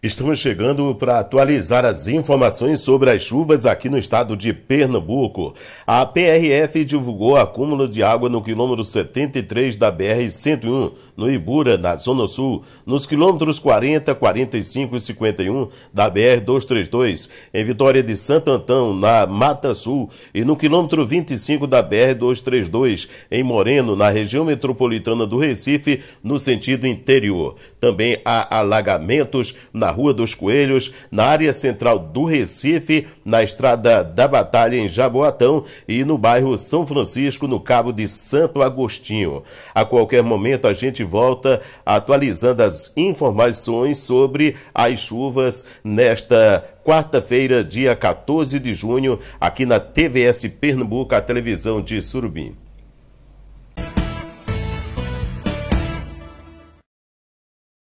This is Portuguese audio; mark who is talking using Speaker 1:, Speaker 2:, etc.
Speaker 1: Estamos chegando para atualizar as informações sobre as chuvas aqui no estado de Pernambuco. A PRF divulgou acúmulo de água no quilômetro 73 da BR-101, no Ibura, na Zona Sul, nos quilômetros 40, 45 e 51 da BR-232, em Vitória de Santo Antão, na Mata Sul, e no quilômetro 25 da BR-232, em Moreno, na região metropolitana do Recife, no sentido interior. Também há alagamentos na na Rua dos Coelhos, na área central do Recife, na Estrada da Batalha, em Jaboatão e no bairro São Francisco, no Cabo de Santo Agostinho. A qualquer momento a gente volta atualizando as informações sobre as chuvas nesta quarta-feira, dia 14 de junho, aqui na TVS Pernambuco, a televisão de Surubim.